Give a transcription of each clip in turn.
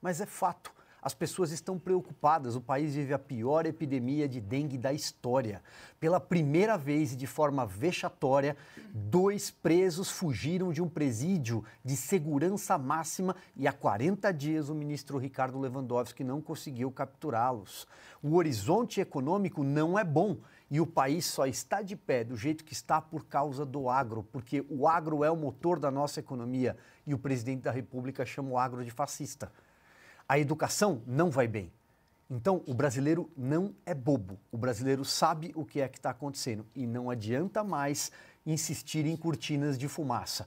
mas é fato. As pessoas estão preocupadas. O país vive a pior epidemia de dengue da história. Pela primeira vez e de forma vexatória, dois presos fugiram de um presídio de segurança máxima e há 40 dias o ministro Ricardo Lewandowski não conseguiu capturá-los. O horizonte econômico não é bom. E o país só está de pé do jeito que está por causa do agro, porque o agro é o motor da nossa economia e o presidente da República chama o agro de fascista a educação não vai bem. Então, o brasileiro não é bobo. O brasileiro sabe o que é que está acontecendo e não adianta mais insistir em cortinas de fumaça.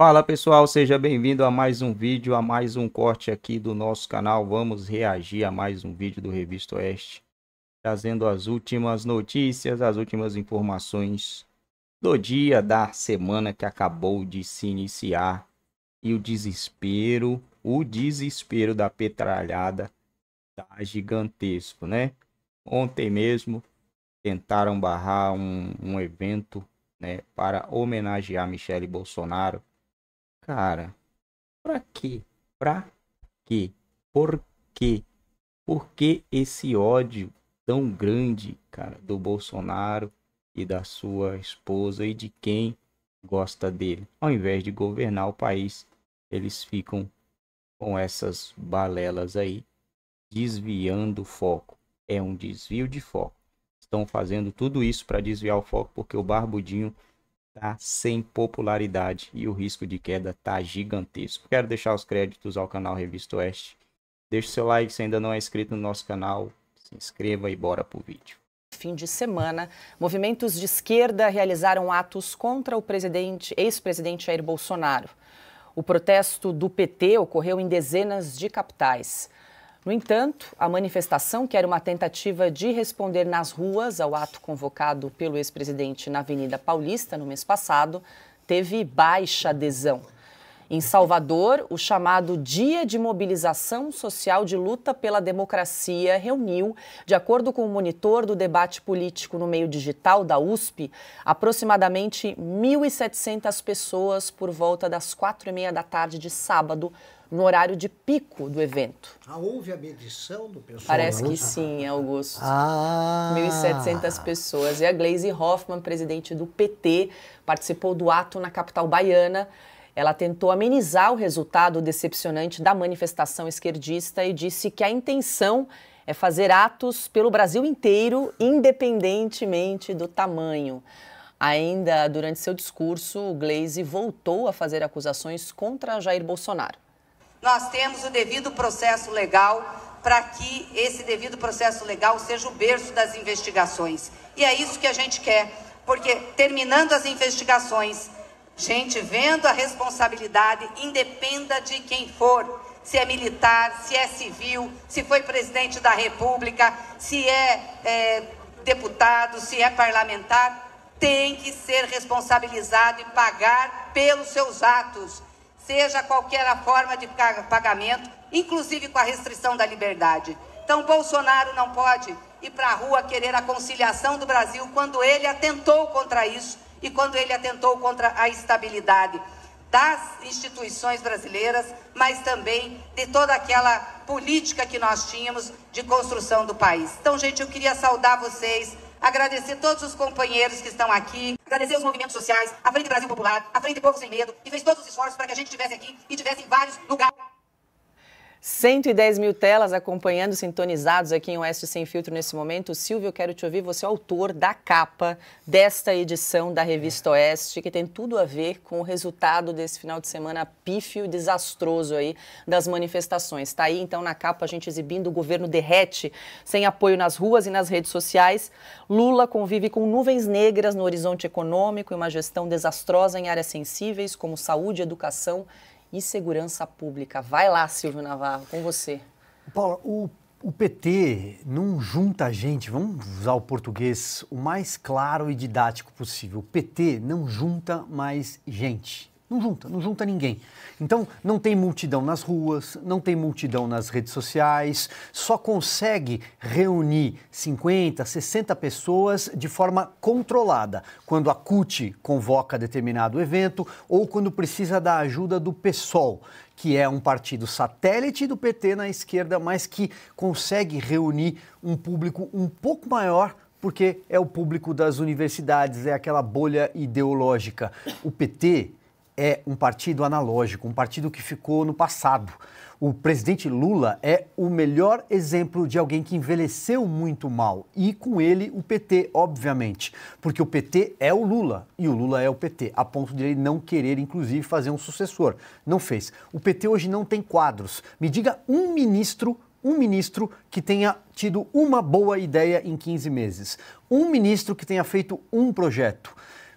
Fala pessoal, seja bem-vindo a mais um vídeo, a mais um corte aqui do nosso canal. Vamos reagir a mais um vídeo do Revista Oeste, trazendo as últimas notícias, as últimas informações do dia, da semana que acabou de se iniciar e o desespero o desespero da petralhada tá gigantesco, né? Ontem mesmo tentaram barrar um, um evento né, para homenagear Michele Bolsonaro. Cara, pra quê? Pra quê? Por quê? Por que esse ódio tão grande, cara, do Bolsonaro e da sua esposa e de quem gosta dele? Ao invés de governar o país, eles ficam com essas balelas aí, desviando o foco. É um desvio de foco. Estão fazendo tudo isso para desviar o foco porque o barbudinho tá sem popularidade e o risco de queda tá gigantesco. Quero deixar os créditos ao canal Revista Oeste. Deixe seu like se ainda não é inscrito no nosso canal. Se inscreva e bora pro vídeo. Fim de semana, movimentos de esquerda realizaram atos contra o ex-presidente Jair Bolsonaro. O protesto do PT ocorreu em dezenas de capitais. No entanto, a manifestação, que era uma tentativa de responder nas ruas ao ato convocado pelo ex-presidente na Avenida Paulista no mês passado, teve baixa adesão. Em Salvador, o chamado Dia de Mobilização Social de Luta pela Democracia reuniu, de acordo com o monitor do debate político no meio digital da USP, aproximadamente 1.700 pessoas por volta das quatro e meia da tarde de sábado, no horário de pico do evento. Ah, houve a medição do pessoal? Parece que sim, Augusto. Ah. 1.700 pessoas. E a Glaise Hoffmann, presidente do PT, participou do ato na capital baiana. Ela tentou amenizar o resultado decepcionante da manifestação esquerdista e disse que a intenção é fazer atos pelo Brasil inteiro, independentemente do tamanho. Ainda durante seu discurso, o Glaze voltou a fazer acusações contra Jair Bolsonaro. Nós temos o devido processo legal para que esse devido processo legal seja o berço das investigações. E é isso que a gente quer, porque terminando as investigações, Gente, vendo a responsabilidade, independa de quem for, se é militar, se é civil, se foi presidente da República, se é, é deputado, se é parlamentar, tem que ser responsabilizado e pagar pelos seus atos, seja qualquer a forma de pagamento, inclusive com a restrição da liberdade. Então, Bolsonaro não pode ir para a rua querer a conciliação do Brasil quando ele atentou contra isso e quando ele atentou contra a estabilidade das instituições brasileiras, mas também de toda aquela política que nós tínhamos de construção do país. Então, gente, eu queria saudar vocês, agradecer todos os companheiros que estão aqui, agradecer os movimentos sociais, a Frente Brasil Popular, a Frente Povo Sem Medo, que fez todos os esforços para que a gente estivesse aqui e tivesse em vários lugares. 110 mil telas acompanhando, sintonizados aqui em Oeste Sem Filtro nesse momento. Silvio, eu quero te ouvir. Você é autor da capa desta edição da revista Oeste, que tem tudo a ver com o resultado desse final de semana pífio e desastroso aí das manifestações. Está aí, então, na capa, a gente exibindo o governo derrete, sem apoio nas ruas e nas redes sociais. Lula convive com nuvens negras no horizonte econômico e uma gestão desastrosa em áreas sensíveis como saúde, educação e segurança pública. Vai lá, Silvio Navarro, com você. Paula, o, o PT não junta a gente, vamos usar o português o mais claro e didático possível. O PT não junta mais gente. Não junta, não junta ninguém. Então, não tem multidão nas ruas, não tem multidão nas redes sociais, só consegue reunir 50, 60 pessoas de forma controlada, quando a CUT convoca determinado evento ou quando precisa da ajuda do PSOL, que é um partido satélite do PT na esquerda, mas que consegue reunir um público um pouco maior porque é o público das universidades, é aquela bolha ideológica. O PT é um partido analógico, um partido que ficou no passado. O presidente Lula é o melhor exemplo de alguém que envelheceu muito mal. E com ele, o PT, obviamente. Porque o PT é o Lula e o Lula é o PT, a ponto de ele não querer, inclusive, fazer um sucessor. Não fez. O PT hoje não tem quadros. Me diga um ministro um ministro que tenha tido uma boa ideia em 15 meses, um ministro que tenha feito um projeto.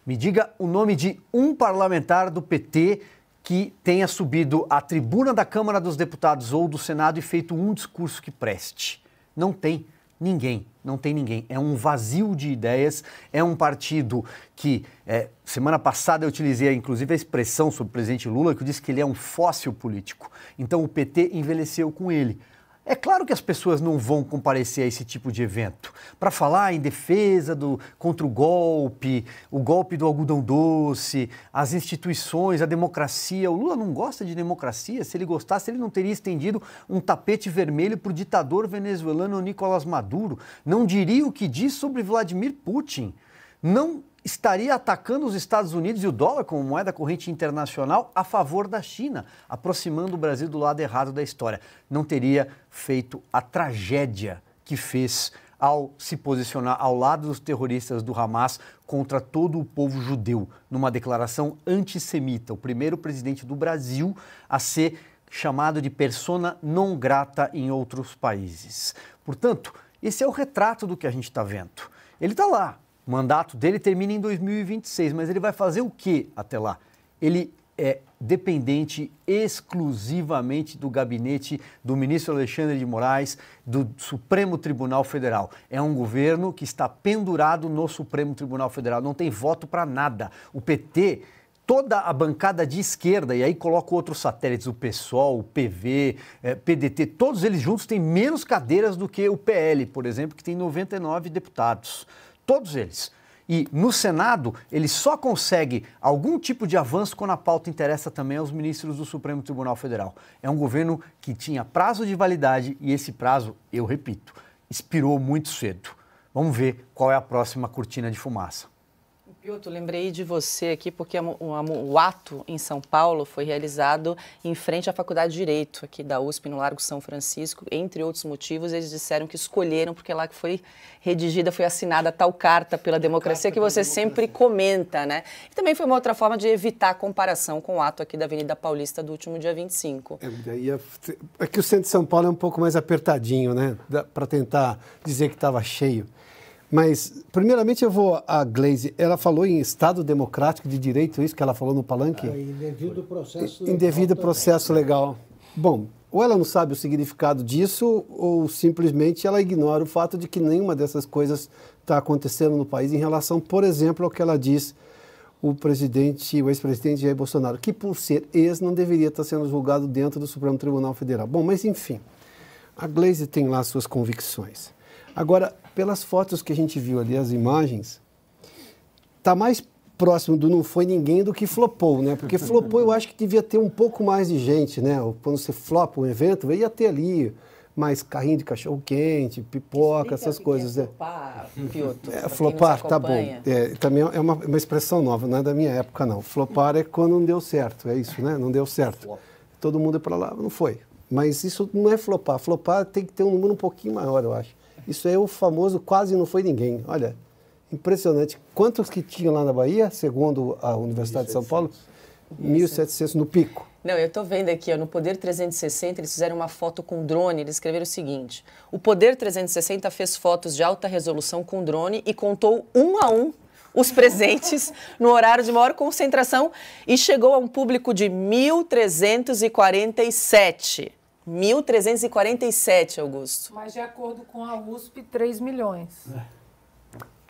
Me diga o nome de um parlamentar do PT que tenha subido à tribuna da Câmara dos Deputados ou do Senado e feito um discurso que preste. Não tem ninguém, não tem ninguém. É um vazio de ideias, é um partido que, é, semana passada eu utilizei inclusive a expressão sobre o presidente Lula, que disse que ele é um fóssil político. Então o PT envelheceu com ele. É claro que as pessoas não vão comparecer a esse tipo de evento para falar em defesa do contra o golpe, o golpe do algodão doce, as instituições, a democracia. O Lula não gosta de democracia. Se ele gostasse, ele não teria estendido um tapete vermelho para o ditador venezuelano Nicolás Maduro. Não diria o que diz sobre Vladimir Putin. Não estaria atacando os Estados Unidos e o dólar como moeda corrente internacional a favor da China, aproximando o Brasil do lado errado da história. Não teria feito a tragédia que fez ao se posicionar ao lado dos terroristas do Hamas contra todo o povo judeu, numa declaração antissemita, o primeiro presidente do Brasil a ser chamado de persona não grata em outros países. Portanto, esse é o retrato do que a gente está vendo. Ele está lá, o mandato dele termina em 2026, mas ele vai fazer o que até lá? Ele é dependente exclusivamente do gabinete do ministro Alexandre de Moraes, do Supremo Tribunal Federal. É um governo que está pendurado no Supremo Tribunal Federal, não tem voto para nada. O PT toda a bancada de esquerda, e aí coloca outros satélites, o PSOL, o PV, eh, PDT, todos eles juntos têm menos cadeiras do que o PL, por exemplo, que tem 99 deputados todos eles. E no Senado, ele só consegue algum tipo de avanço quando a pauta interessa também aos ministros do Supremo Tribunal Federal. É um governo que tinha prazo de validade e esse prazo, eu repito, expirou muito cedo. Vamos ver qual é a próxima cortina de fumaça. Piotr, lembrei de você aqui porque o, o, o, ato em São Paulo foi realizado em frente à Faculdade de Direito aqui da USP, no Largo São Francisco. Entre outros motivos, eles disseram que escolheram porque é lá que foi redigida, foi assinada tal carta pela democracia carta que você democracia. sempre comenta, né? E também foi uma outra forma de evitar a comparação com o ato aqui da Avenida Paulista do último dia 25. É, é, é que o centro de São Paulo é um pouco mais apertadinho, né? Para tentar dizer que estava cheio. Mas, primeiramente, eu vou a Glaze. Ela falou em Estado Democrático de Direito, é isso que ela falou no palanque? Ah, indevido processo legal. Indevido processo legal. Bom, ou ela não sabe o significado disso, ou simplesmente ela ignora o fato de que nenhuma dessas coisas está acontecendo no país em relação, por exemplo, ao que ela diz o presidente, o ex-presidente Jair Bolsonaro, que por ser ex não deveria estar tá sendo julgado dentro do Supremo Tribunal Federal. Bom, mas enfim, a Glaze tem lá suas convicções. Agora, pelas fotos que a gente viu ali, as imagens, tá mais próximo do não foi ninguém do que flopou, né? Porque flopou eu acho que devia ter um pouco mais de gente, né? Quando você flopa um evento, ia ter ali mais carrinho de cachorro quente, pipoca, Explica essas é coisas, é né? Flopar, Pioto, é, flopar, tá bom. É, também é uma, uma, expressão nova, não é da minha época não. Flopar é quando não deu certo, é isso, né? Não deu certo. Flop. Todo mundo é para lá, não foi. Mas isso não é flopar. Flopar tem que ter um número um pouquinho maior, eu acho. Isso é o famoso quase não foi ninguém. Olha, impressionante. Quantos que tinham lá na Bahia, segundo a Universidade de São Paulo? 1.700 no pico. Não, eu estou vendo aqui, ó, no Poder 360, eles fizeram uma foto com drone, eles escreveram o seguinte: o Poder 360 fez fotos de alta resolução com drone e contou um a um os presentes no horário de maior concentração e chegou a um público de 1.347. 1.347, Augusto. Mas de acordo com a USP, 3 milhões. É.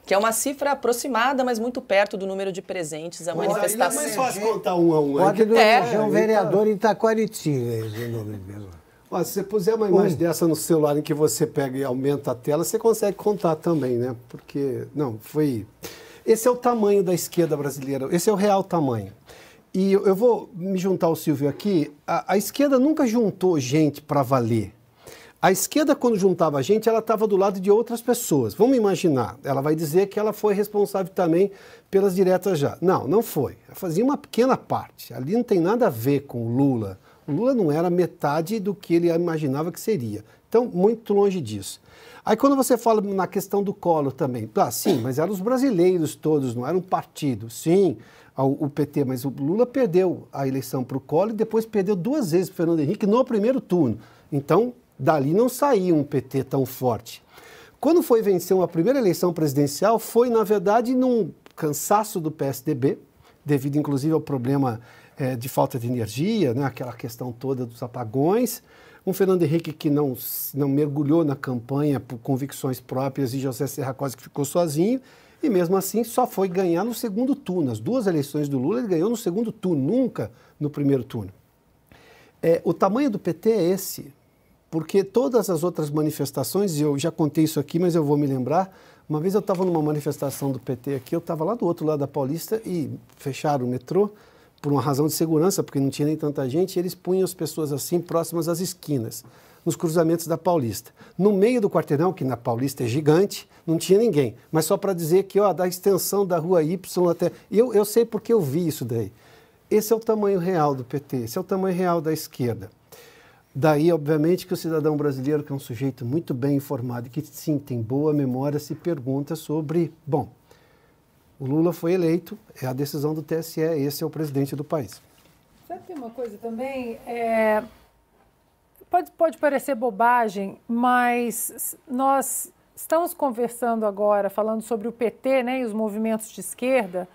Que é uma cifra aproximada, mas muito perto do número de presentes à manifestação. É mais fácil contar um a um. Né? Pode do é. Região, é. vereador Itaquariti, esse nome mesmo. se você puser uma imagem um. dessa no celular em que você pega e aumenta a tela, você consegue contar também, né? Porque, não, foi... Esse é o tamanho da esquerda brasileira, esse é o real tamanho. E eu vou me juntar ao Silvio aqui. A, a esquerda nunca juntou gente para valer. A esquerda, quando juntava a gente, ela estava do lado de outras pessoas. Vamos imaginar, ela vai dizer que ela foi responsável também pelas diretas já. Não, não foi. Ela fazia uma pequena parte. Ali não tem nada a ver com o Lula. O Lula não era metade do que ele imaginava que seria. Então, muito longe disso. Aí quando você fala na questão do colo também, ah, sim, mas eram os brasileiros todos, não era um partido. Sim, ao, ao PT, mas o Lula perdeu a eleição para o Collor e depois perdeu duas vezes para Fernando Henrique no primeiro turno. Então, dali não saiu um PT tão forte. Quando foi vencer uma primeira eleição presidencial, foi, na verdade, num cansaço do PSDB, devido inclusive ao problema é, de falta de energia, né, aquela questão toda dos apagões. Um Fernando Henrique que não, não mergulhou na campanha por convicções próprias e José Serra quase que ficou sozinho. E mesmo assim, só foi ganhar no segundo turno. As duas eleições do Lula ele ganhou no segundo turno, nunca no primeiro turno. É, o tamanho do PT é esse, porque todas as outras manifestações, eu já contei isso aqui, mas eu vou me lembrar. Uma vez eu estava numa manifestação do PT aqui, eu estava lá do outro lado da Paulista e fecharam o metrô por uma razão de segurança, porque não tinha nem tanta gente, e eles punham as pessoas assim próximas às esquinas nos cruzamentos da Paulista. No meio do quarteirão, que na Paulista é gigante, não tinha ninguém. Mas só para dizer que, ó, da extensão da rua Y até. Eu, eu sei porque eu vi isso daí. Esse é o tamanho real do PT, esse é o tamanho real da esquerda. Daí, obviamente, que o cidadão brasileiro, que é um sujeito muito bem informado e que sim tem boa memória, se pergunta sobre: bom, o Lula foi eleito, é a decisão do TSE, esse é o presidente do país. Sabe, que uma coisa também. É pode, pode parecer bobagem, mas nós estamos conversando agora, falando sobre o PT né, e os movimentos de esquerda.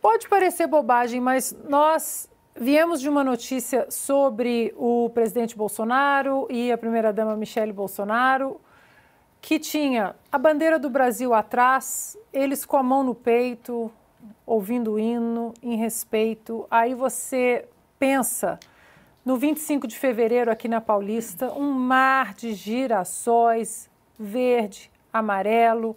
Pode parecer bobagem, mas nós viemos de uma notícia sobre o presidente Bolsonaro e a primeira-dama Michele Bolsonaro, que tinha a bandeira do Brasil atrás, eles com a mão no peito, ouvindo o hino, em respeito. Aí você pensa no 25 de fevereiro, aqui na Paulista, um mar de girassóis, verde, amarelo.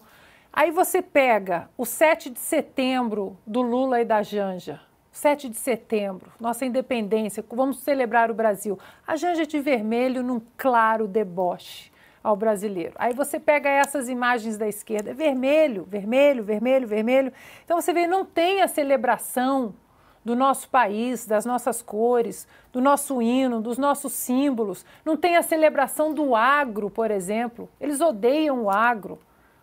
Aí você pega o 7 de setembro do Lula e da Janja. 7 de setembro, nossa independência, vamos celebrar o Brasil. A Janja é de vermelho num claro deboche ao brasileiro. Aí você pega essas imagens da esquerda, é vermelho, vermelho, vermelho, vermelho. Então você vê, não tem a celebração do nosso país, das nossas cores, do nosso hino, dos nossos símbolos. Não tem a celebração do agro, por exemplo. Eles odeiam o agro.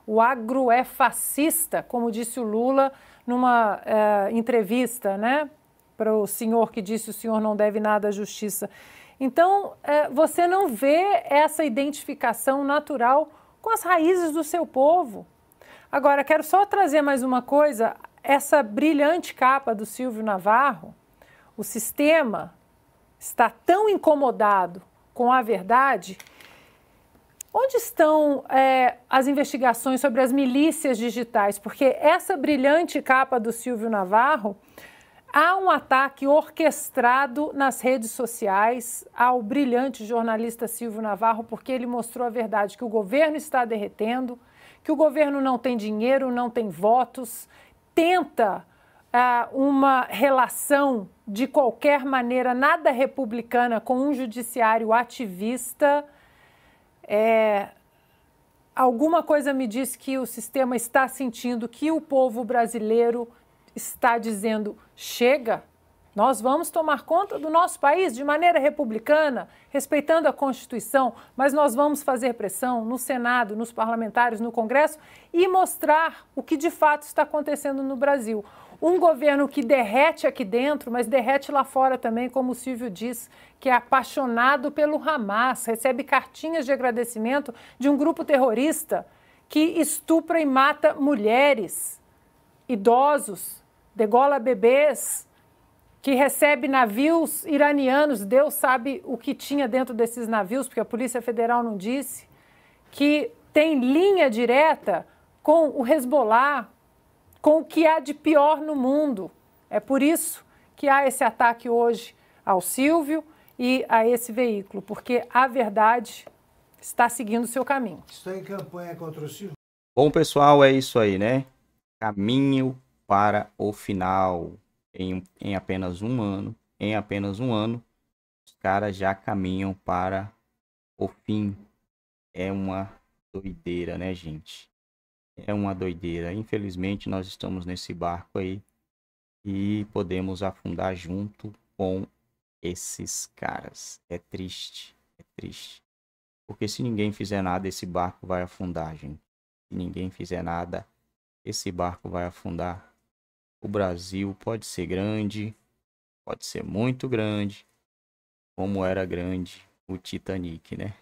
O agro é fascista, como disse o Lula numa eh, entrevista, né? Para o senhor que disse o senhor não deve nada à justiça. Então, eh, você não vê essa identificação natural com as raízes do seu povo. Agora, quero só trazer mais uma coisa essa brilhante capa do Silvio Navarro, o sistema está tão incomodado com a verdade. Onde estão é, as investigações sobre as milícias digitais? Porque essa brilhante capa do Silvio Navarro há um ataque orquestrado nas redes sociais ao brilhante jornalista Silvio Navarro, porque ele mostrou a verdade que o governo está derretendo, que o governo não tem dinheiro, não tem votos tenta uh, uma relação de qualquer maneira nada republicana com um judiciário ativista. É, alguma coisa me diz que o sistema está sentindo que o povo brasileiro está dizendo chega. Nós vamos tomar conta do nosso país de maneira republicana, respeitando a Constituição, mas nós vamos fazer pressão no Senado, nos parlamentares, no Congresso e mostrar o que de fato está acontecendo no Brasil. Um governo que derrete aqui dentro, mas derrete lá fora também, como o Silvio diz, que é apaixonado pelo Hamas, recebe cartinhas de agradecimento de um grupo terrorista que estupra e mata mulheres, idosos, degola bebês que recebe navios iranianos, Deus sabe o que tinha dentro desses navios, porque a Polícia Federal não disse, que tem linha direta com o Hezbollah, com o que há de pior no mundo. É por isso que há esse ataque hoje ao Silvio e a esse veículo, porque a verdade está seguindo o seu caminho. Estou em campanha contra o Silvio. Bom, pessoal, é isso aí, né? Caminho para o final em, em apenas um ano, em apenas um ano, os caras já caminham para o fim. É uma doideira, né, gente? É uma doideira. Infelizmente, nós estamos nesse barco aí e podemos afundar junto com esses caras. É triste, é triste. Porque se ninguém fizer nada, esse barco vai afundar, gente. Se ninguém fizer nada, esse barco vai afundar o Brasil pode ser grande, pode ser muito grande, como era grande o Titanic, né?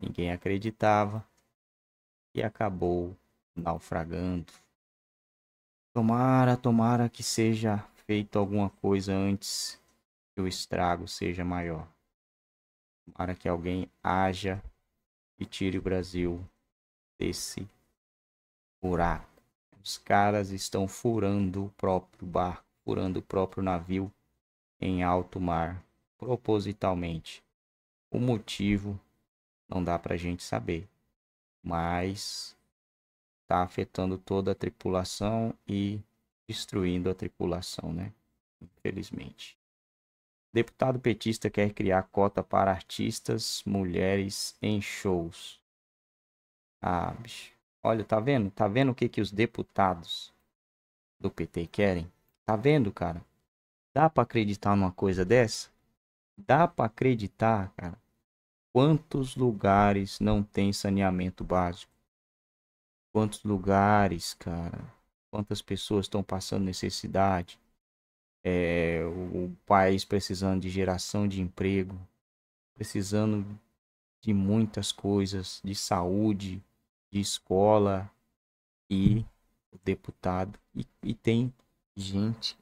Ninguém acreditava e acabou naufragando. Tomara, tomara que seja feito alguma coisa antes que o estrago seja maior. Tomara que alguém haja e tire o Brasil desse buraco. Os caras estão furando o próprio barco, furando o próprio navio em alto mar, propositalmente. O motivo não dá para a gente saber, mas está afetando toda a tripulação e destruindo a tripulação, né? Infelizmente. Deputado petista quer criar cota para artistas mulheres em shows. Ah, bicho. Olha, tá vendo? Tá vendo o que, que os deputados do PT querem? Tá vendo, cara? Dá para acreditar numa coisa dessa? Dá para acreditar, cara? Quantos lugares não tem saneamento básico? Quantos lugares, cara? Quantas pessoas estão passando necessidade? É, o, o país precisando de geração de emprego, precisando de muitas coisas, de saúde, de escola e deputado. E, e tem gente.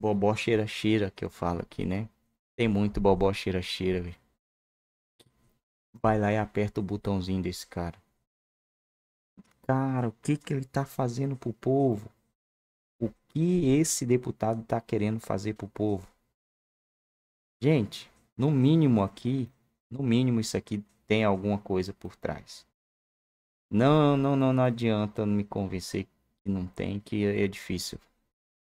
Bobó cheira cheira que eu falo aqui, né? Tem muito bobó cheira cheira. Vai lá e aperta o botãozinho desse cara. Cara, o que que ele tá fazendo pro povo? O que esse deputado tá querendo fazer pro povo? Gente, no mínimo aqui, no mínimo isso aqui tem alguma coisa por trás. Não, não, não, não adianta me convencer que não tem, que é, é difícil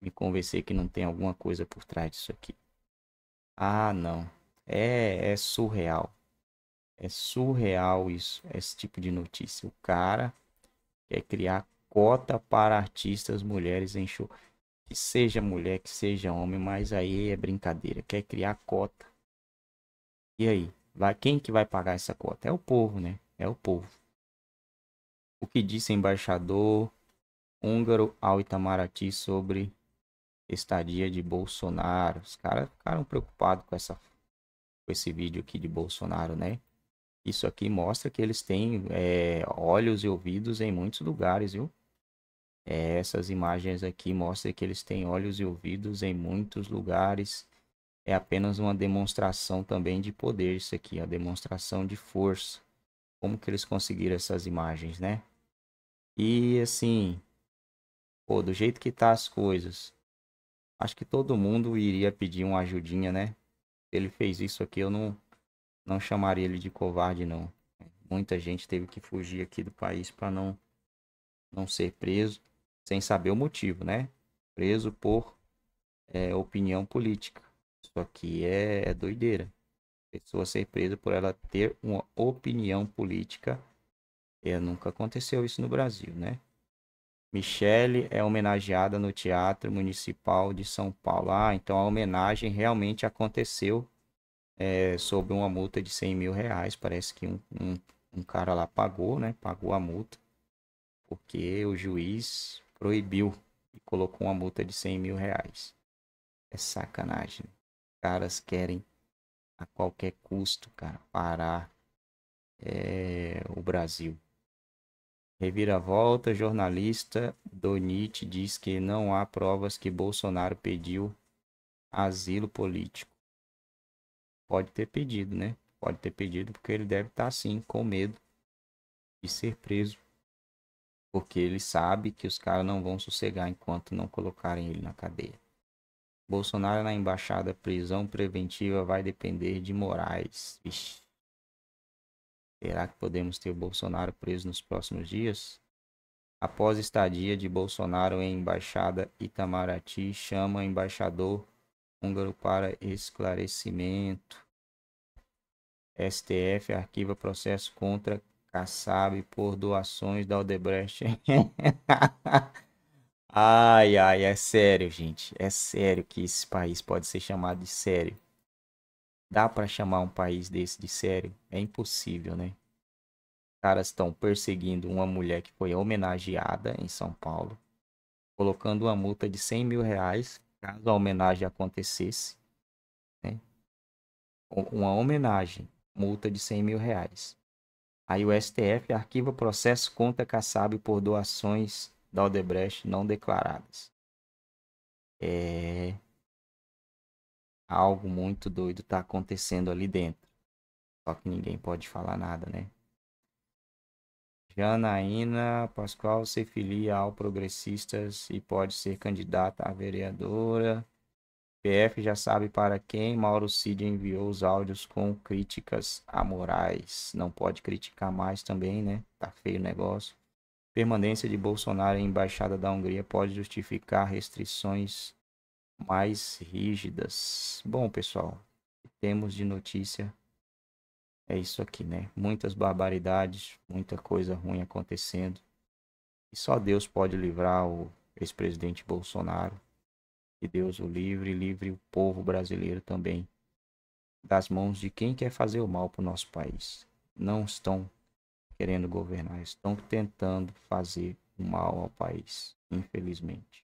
me convencer que não tem alguma coisa por trás disso aqui. Ah, não. É, é surreal. É surreal isso, esse tipo de notícia. O cara quer criar cota para artistas mulheres em show. Que seja mulher, que seja homem, mas aí é brincadeira. Quer criar cota. E aí? Vai, quem que vai pagar essa cota? É o povo, né? É o povo. O que disse embaixador húngaro ao Itamaraty sobre estadia de Bolsonaro? Os caras ficaram preocupados com, essa, com esse vídeo aqui de Bolsonaro, né? Isso aqui mostra que eles têm é, olhos e ouvidos em muitos lugares, viu? É, essas imagens aqui mostram que eles têm olhos e ouvidos em muitos lugares. É apenas uma demonstração também de poder, isso aqui, a demonstração de força. Como que eles conseguiram essas imagens, né? E assim, pô, do jeito que tá as coisas, acho que todo mundo iria pedir uma ajudinha, né? Ele fez isso aqui, eu não, não chamaria ele de covarde, não. Muita gente teve que fugir aqui do país para não, não ser preso, sem saber o motivo, né? Preso por é, opinião política. Isso aqui é, é doideira. Pessoa ser presa por ela ter uma opinião política é, nunca aconteceu isso no Brasil, né? Michele é homenageada no Teatro Municipal de São Paulo. Ah, então a homenagem realmente aconteceu é, sob uma multa de 100 mil reais. Parece que um, um, um cara lá pagou, né? Pagou a multa porque o juiz proibiu e colocou uma multa de 100 mil reais. É sacanagem. Caras querem a qualquer custo, cara, parar é, o Brasil. Reviravolta, jornalista Donite diz que não há provas que Bolsonaro pediu asilo político. Pode ter pedido, né? Pode ter pedido porque ele deve estar tá, sim com medo de ser preso. Porque ele sabe que os caras não vão sossegar enquanto não colocarem ele na cadeia. Bolsonaro na embaixada prisão preventiva vai depender de Moraes. Vixe. Será que podemos ter Bolsonaro preso nos próximos dias? Após estadia de Bolsonaro em embaixada, Itamaraty chama embaixador húngaro para esclarecimento. STF arquiva processo contra Kassab por doações da Odebrecht. ai, ai, é sério, gente. É sério que esse país pode ser chamado de sério. Dá para chamar um país desse de sério? É impossível, né? caras estão perseguindo uma mulher que foi homenageada em São Paulo, colocando uma multa de 100 mil reais caso a homenagem acontecesse. Né? Uma homenagem, multa de 100 mil reais. Aí o STF arquiva processo contra Kassab por doações da Odebrecht não declaradas. É, algo muito doido tá acontecendo ali dentro. Só que ninguém pode falar nada, né? Janaína Pascoal se filia ao Progressistas e pode ser candidata a vereadora. PF já sabe para quem Mauro Cid enviou os áudios com críticas a Moraes. Não pode criticar mais também, né? Tá feio o negócio. Permanência de Bolsonaro em embaixada da Hungria pode justificar restrições mais rígidas. Bom, pessoal, temos de notícia é isso aqui, né? Muitas barbaridades, muita coisa ruim acontecendo. E só Deus pode livrar o ex-presidente Bolsonaro. Que Deus o livre, livre o povo brasileiro também das mãos de quem quer fazer o mal para o nosso país. Não estão querendo governar, estão tentando fazer o mal ao país, infelizmente.